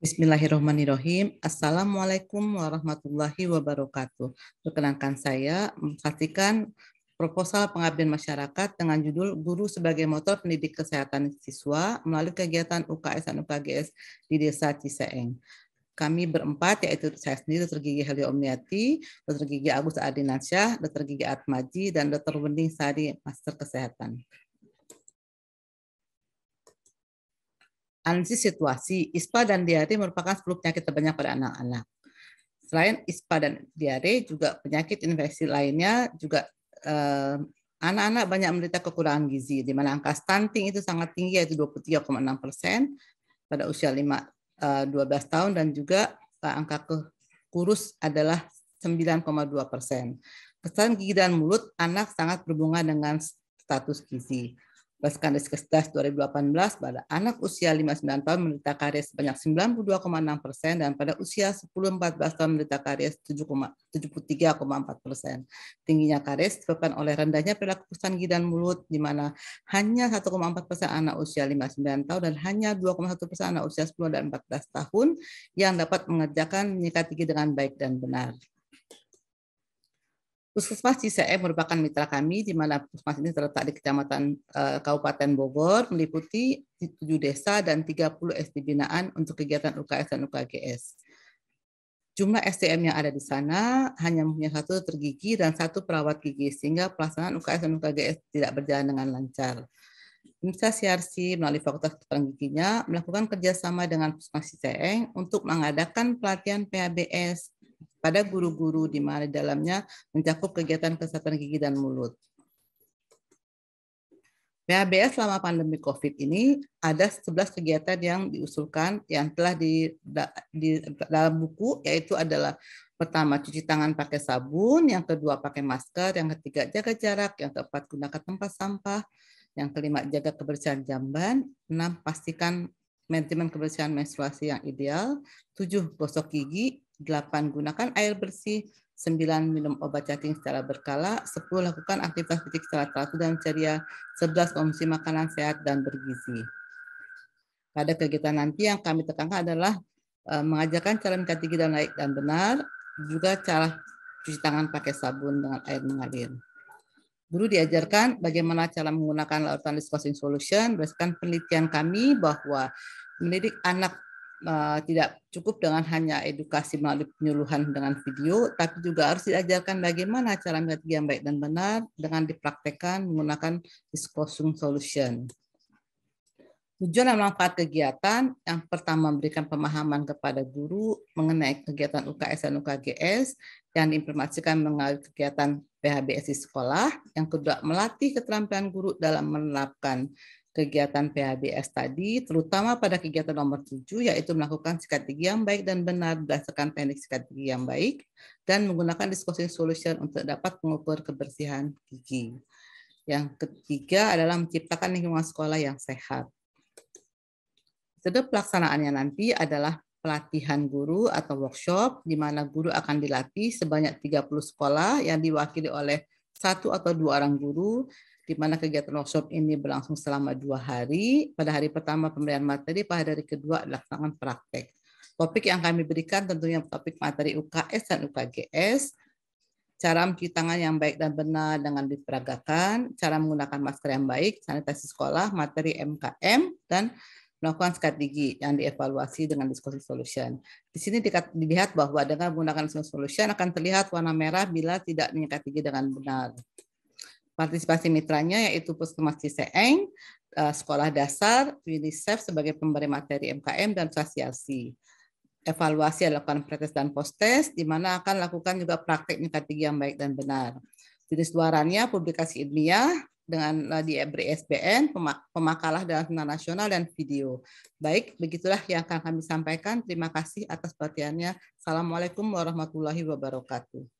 Bismillahirrahmanirrahim. Assalamualaikum warahmatullahi wabarakatuh. Perkenankan saya memperhatikan proposal pengabdian masyarakat dengan judul Guru sebagai Motor Pendidik Kesehatan Siswa melalui kegiatan UKS dan UKGS di Desa Ciseeng. Kami berempat, yaitu saya sendiri, Dr. Gigi Helio Omniati, Dr. Gigi Agus Adinansyah, Dr. Gigi Atmaji, dan Dr. Wending Sari, Master Kesehatan. analisis situasi, ISPA dan diare merupakan 10 penyakit terbanyak pada anak-anak. Selain ISPA dan diare, juga penyakit infeksi lainnya juga anak eh, anak-anak banyak menderita kekurangan gizi, di mana angka stunting itu sangat tinggi, yaitu 23,6 persen pada usia 5, eh, 12 tahun, dan juga eh, angka kurus adalah 9,2 persen. Kesan gigi dan mulut anak sangat berhubungan dengan status gizi Berdasarkan Riskesdas 2018, pada anak usia 59 tahun menderita karies sebanyak 92,6 persen dan pada usia 10-14 tahun menderita karies 73,4 persen. Tingginya karies disebabkan oleh rendahnya perilaku pesan gigi dan mulut, di mana hanya 1,4 persen anak usia 59 tahun dan hanya 2,1 persen anak usia 10 dan 14 tahun yang dapat mengerjakan menyikat gigi dengan baik dan benar. Puskesmas CCM merupakan mitra kami di mana puskesmas ini terletak di Kecamatan eh, Kabupaten Bogor, meliputi 7 desa dan 30 SD binaan untuk kegiatan UKS dan UKGS. Jumlah SDM yang ada di sana hanya punya satu tergigi dan satu perawat gigi, sehingga pelaksanaan UKS dan UKGS tidak berjalan dengan lancar. Insya CRC melalui Fakultas Kedokteran Giginya melakukan kerjasama dengan Puskesmas CCM untuk mengadakan pelatihan PHBS pada guru-guru di mana dalamnya mencakup kegiatan kesehatan gigi dan mulut. PHBS selama pandemi COVID ini ada 11 kegiatan yang diusulkan yang telah di, di dalam buku yaitu adalah pertama cuci tangan pakai sabun, yang kedua pakai masker, yang ketiga jaga jarak, yang keempat gunakan tempat sampah, yang kelima jaga kebersihan jamban, enam pastikan manajemen kebersihan menstruasi yang ideal, tujuh gosok gigi, 8. Gunakan air bersih. 9. Minum obat cacing secara berkala. 10. Lakukan aktivitas fisik secara teratur dan ceria. 11. Konsumsi makanan sehat dan bergizi. Pada kegiatan nanti yang kami tekankan adalah eh, mengajarkan cara mencuci gigi dan naik dan benar, juga cara cuci tangan pakai sabun dengan air mengalir. Guru diajarkan bagaimana cara menggunakan larutan disclosing solution berdasarkan penelitian kami bahwa mendidik anak Eh, tidak cukup dengan hanya edukasi melalui penyuluhan dengan video, tapi juga harus diajarkan bagaimana cara mengerti yang baik dan benar dengan dipraktekkan menggunakan discussion solution. Tujuan dan manfaat kegiatan yang pertama memberikan pemahaman kepada guru mengenai kegiatan UKS dan UKGS dan diimplementasikan mengalami kegiatan PHBS di sekolah. Yang kedua, melatih keterampilan guru dalam menerapkan kegiatan PHBS tadi, terutama pada kegiatan nomor tujuh yaitu melakukan sikat gigi yang baik dan benar berdasarkan teknik sikat gigi yang baik, dan menggunakan disposing solution untuk dapat mengukur kebersihan gigi. Yang ketiga adalah menciptakan lingkungan sekolah yang sehat. Sedep pelaksanaannya nanti adalah pelatihan guru atau workshop, di mana guru akan dilatih sebanyak 30 sekolah yang diwakili oleh satu atau dua orang guru di mana kegiatan workshop ini berlangsung selama dua hari. Pada hari pertama pemberian materi, pada hari kedua adalah tangan praktek. Topik yang kami berikan tentunya topik materi UKS dan UKGS, cara mencuci tangan yang baik dan benar dengan diperagakan, cara menggunakan masker yang baik, sanitasi sekolah, materi MKM, dan melakukan strategi yang dievaluasi dengan diskusi solution. Di sini dilihat bahwa dengan menggunakan solution akan terlihat warna merah bila tidak menyikat gigi dengan benar. Partisipasi mitranya yaitu Puskesmas Ciseeng, eh, Sekolah Dasar, UNICEF sebagai pemberi materi MKM, dan asosiasi. Evaluasi dilakukan pretest dan posttest, di mana akan lakukan juga praktek tingkat tinggi yang baik dan benar. Jenis luarannya publikasi ilmiah, dengan eh, di SBN, pemakalah dalam senar nasional dan video. Baik, begitulah yang akan kami sampaikan. Terima kasih atas perhatiannya. Assalamualaikum warahmatullahi wabarakatuh.